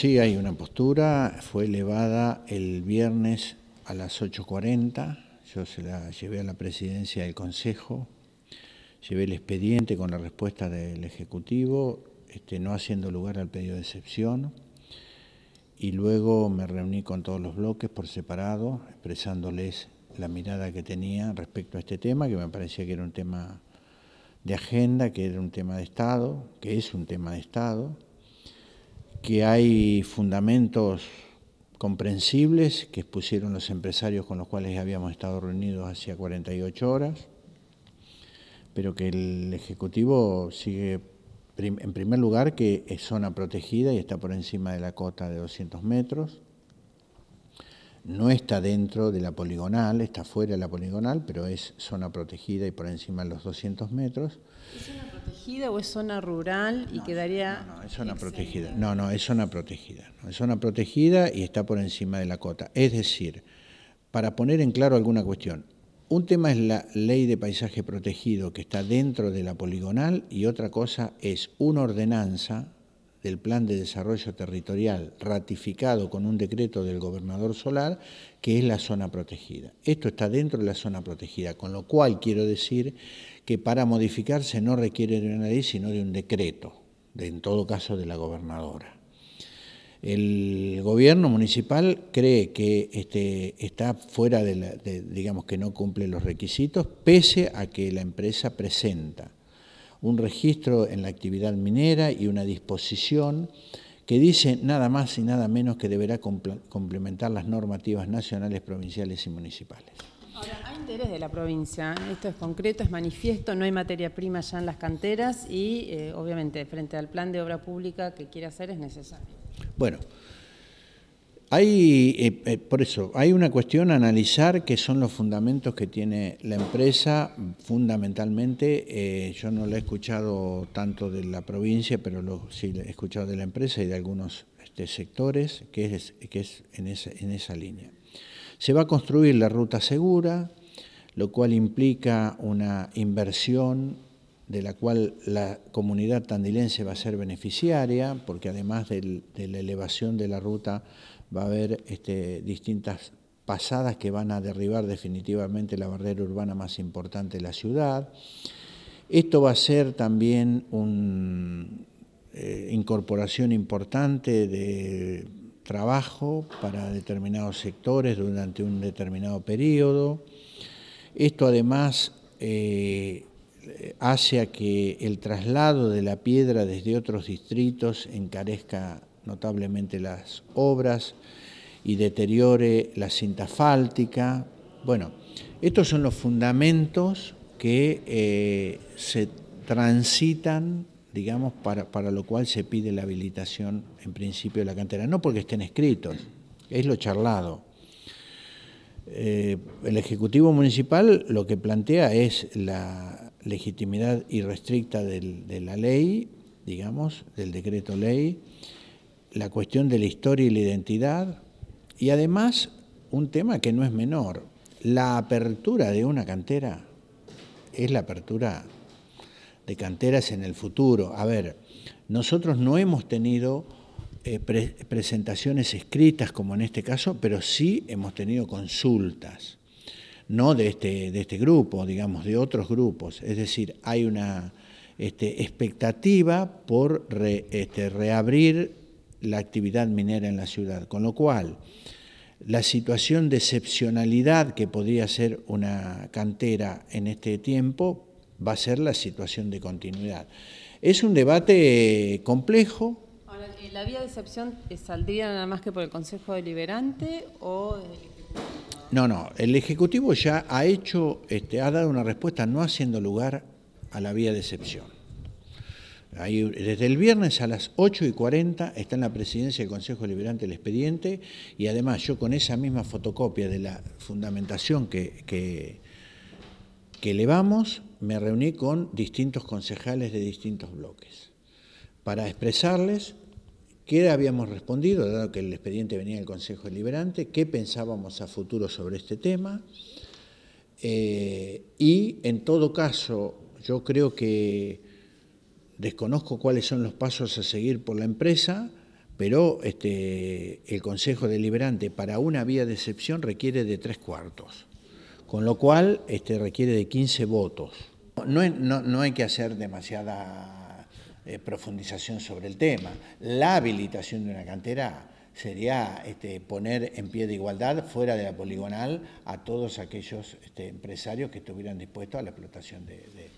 Sí, hay una postura. Fue elevada el viernes a las 8.40. Yo se la llevé a la presidencia del Consejo. Llevé el expediente con la respuesta del Ejecutivo, este, no haciendo lugar al pedido de excepción. Y luego me reuní con todos los bloques por separado, expresándoles la mirada que tenía respecto a este tema, que me parecía que era un tema de agenda, que era un tema de Estado, que es un tema de Estado que hay fundamentos comprensibles que expusieron los empresarios con los cuales habíamos estado reunidos hacía 48 horas, pero que el Ejecutivo sigue, en primer lugar, que es zona protegida y está por encima de la cota de 200 metros no está dentro de la poligonal, está fuera de la poligonal, pero es zona protegida y por encima de los 200 metros. ¿Es zona protegida o es zona rural y quedaría.? No, no, es zona protegida. No, no, es zona protegida. es zona protegida y está por encima de la cota. Es decir, para poner en claro alguna cuestión, un tema es la ley de paisaje protegido que está dentro de la poligonal y otra cosa es una ordenanza del Plan de Desarrollo Territorial ratificado con un decreto del gobernador Solar, que es la zona protegida. Esto está dentro de la zona protegida, con lo cual quiero decir que para modificarse no requiere de una ley, sino de un decreto, en todo caso de la gobernadora. El gobierno municipal cree que este, está fuera de, de, digamos que no cumple los requisitos, pese a que la empresa presenta un registro en la actividad minera y una disposición que dice nada más y nada menos que deberá complementar las normativas nacionales, provinciales y municipales. Ahora, hay interés de la provincia, ¿eh? esto es concreto, es manifiesto, no hay materia prima ya en las canteras y eh, obviamente frente al plan de obra pública que quiere hacer es necesario. Bueno, hay, eh, eh, por eso, hay una cuestión a analizar que son los fundamentos que tiene la empresa. Fundamentalmente, eh, yo no lo he escuchado tanto de la provincia, pero sí he escuchado de la empresa y de algunos este, sectores, que es, que es en, esa, línea. Se va a construir la ruta segura, lo cual implica una inversión de la cual la comunidad tandilense va a ser beneficiaria, porque además de la elevación de la ruta va a haber este, distintas pasadas que van a derribar definitivamente la barrera urbana más importante de la ciudad. Esto va a ser también una eh, incorporación importante de trabajo para determinados sectores durante un determinado periodo. Esto además eh, hace a que el traslado de la piedra desde otros distritos encarezca notablemente las obras y deteriore la cinta fáltica. Bueno, estos son los fundamentos que eh, se transitan, digamos, para, lo cual se pide la habilitación en principio de la cantera, no porque estén escritos, es lo charlado. Eh, el Ejecutivo Municipal lo que plantea es la legitimidad irrestricta de la ley, digamos, del decreto ley, la cuestión de la historia y la identidad, y además un tema que no es menor, la apertura de una cantera es la apertura de canteras en el futuro. A ver, nosotros no hemos tenido eh, presentaciones escritas como en este caso, pero sí hemos tenido consultas, no de este, de este grupo, digamos, de otros grupos. Es decir, hay una este, expectativa por este, reabrir la actividad minera en la ciudad. Con lo cual, la situación de excepcionalidad que podría ser una cantera en este tiempo va a ser la situación de continuidad. Es un debate eh, complejo. Ahora, eh, ¿La vía de excepción eh, saldría nada más que por el Consejo Deliberante o desde el Ejecutivo? No, no, el Ejecutivo ya ha hecho, este, ha dado una respuesta no haciendo lugar a la vía de excepción desde el viernes a las 8 y 40 está en la presidencia del Consejo Liberante el expediente y además yo con esa misma fotocopia de la fundamentación que, que, elevamos me reuní con distintos concejales de distintos bloques para expresarles qué habíamos respondido, dado que el expediente venía del Consejo Liberante, qué pensábamos a futuro sobre este tema eh, y en todo caso yo creo que Desconozco cuáles son los pasos a seguir por la empresa, pero este, el Consejo Deliberante para una vía de excepción requiere de tres cuartos, con lo cual este, requiere de 15 votos. No, hay que hacer demasiada eh, profundización sobre el tema. La habilitación de una cantera sería este, poner en pie de igualdad fuera de la poligonal a todos aquellos empresarios que estuvieran dispuestos a la explotación de